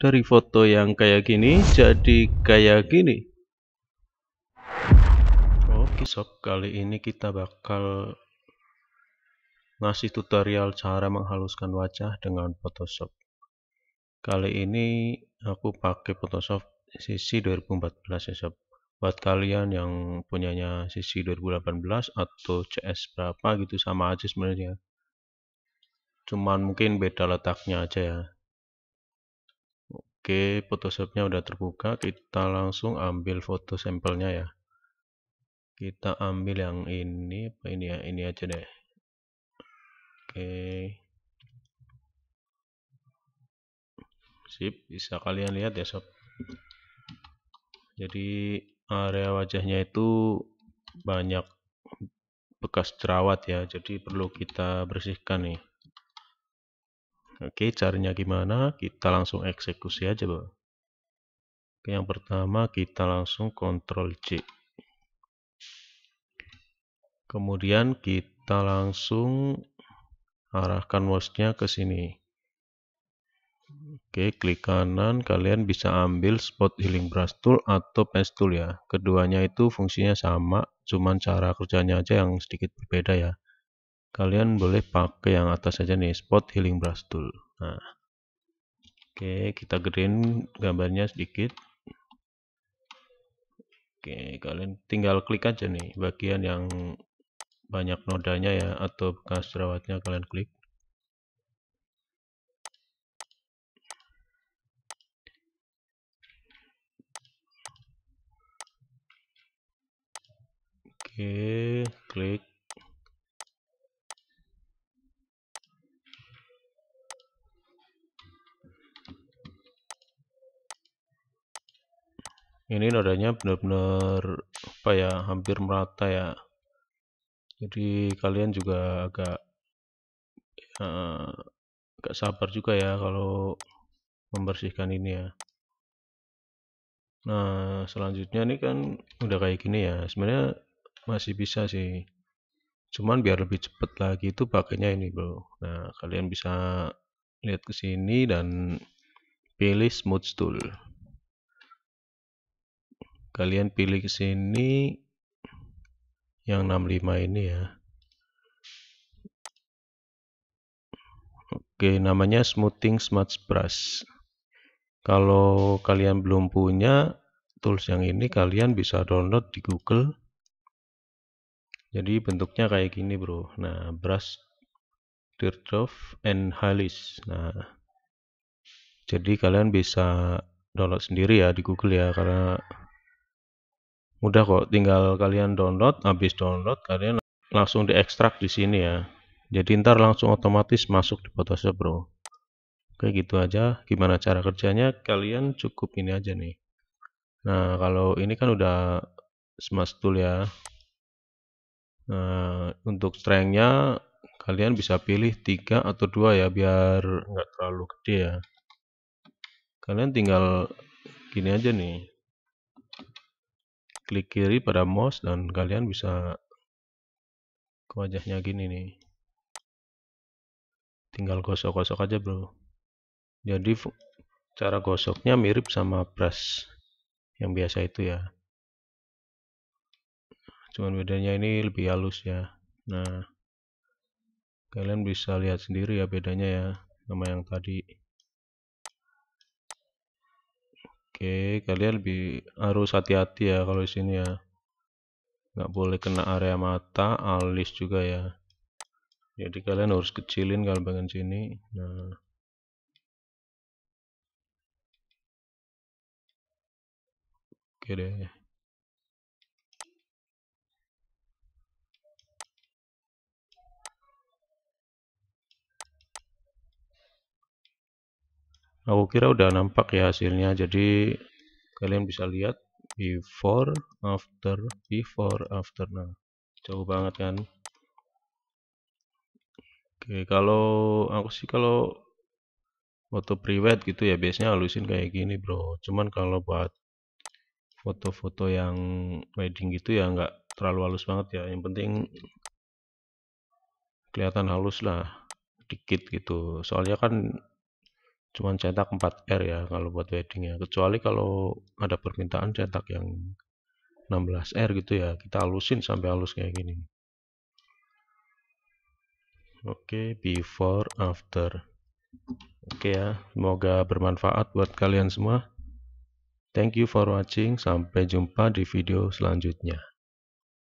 dari foto yang kayak gini jadi kayak gini oh, oke sob kali ini kita bakal ngasih tutorial cara menghaluskan wajah dengan photoshop kali ini aku pakai photoshop CC 2014 ya sob buat kalian yang punyanya CC 2018 atau CS berapa gitu sama aja sebenarnya cuman mungkin beda letaknya aja ya Oke, Photoshopnya udah terbuka. Kita langsung ambil foto sampelnya ya. Kita ambil yang ini, apa ini ya? Ini aja deh. Oke. Sip, bisa kalian lihat ya sob. Jadi area wajahnya itu banyak bekas jerawat ya, jadi perlu kita bersihkan nih. Oke, caranya gimana? Kita langsung eksekusi aja, Bro. Oke, yang pertama kita langsung kontrol C. Kemudian kita langsung arahkan mouse-nya ke sini. Oke, klik kanan, kalian bisa ambil spot healing brush tool atau Pen tool ya. Keduanya itu fungsinya sama, cuman cara kerjanya aja yang sedikit berbeda ya kalian boleh pakai yang atas saja nih spot healing brush tool nah oke kita green gambarnya sedikit oke kalian tinggal klik aja nih bagian yang banyak nodanya ya atau bekas jerawatnya kalian klik oke klik ini nadanya benar-benar apa ya hampir merata ya jadi kalian juga agak ya, agak sabar juga ya kalau membersihkan ini ya nah selanjutnya ini kan udah kayak gini ya sebenarnya masih bisa sih cuman biar lebih cepet lagi itu pakainya ini bro nah kalian bisa lihat ke sini dan pilih smooth tool kalian pilih ke sini yang 65 ini ya oke namanya smoothing smart brush kalau kalian belum punya tools yang ini kalian bisa download di google jadi bentuknya kayak gini bro nah brush teardrop and halis nah jadi kalian bisa download sendiri ya di google ya karena mudah kok tinggal kalian download habis download kalian langsung diekstrak di sini ya jadi ntar langsung otomatis masuk di Photoshop bro oke gitu aja gimana cara kerjanya kalian cukup ini aja nih nah kalau ini kan udah smart tool ya nah untuk strengthnya kalian bisa pilih tiga atau dua ya biar nggak terlalu gede ya kalian tinggal gini aja nih klik kiri pada mouse dan kalian bisa ke wajahnya gini nih tinggal gosok-gosok aja bro jadi cara gosoknya mirip sama brush yang biasa itu ya cuman bedanya ini lebih halus ya nah kalian bisa lihat sendiri ya bedanya ya sama yang tadi Oke, kalian lebih harus hati-hati ya kalau di sini ya. Nggak boleh kena area mata, alis juga ya. Jadi kalian harus kecilin kalau bagian sini. Nah. Oke deh. aku kira udah nampak ya hasilnya jadi kalian bisa lihat before after before after nah jauh banget kan oke kalau aku sih kalau foto private gitu ya biasanya halusin kayak gini bro cuman kalau buat foto-foto yang wedding gitu ya nggak terlalu halus banget ya yang penting kelihatan halus lah dikit gitu soalnya kan cuman cetak 4R ya kalau buat weddingnya kecuali kalau ada permintaan cetak yang 16R gitu ya kita halusin sampai halus kayak gini oke before after oke ya semoga bermanfaat buat kalian semua thank you for watching sampai jumpa di video selanjutnya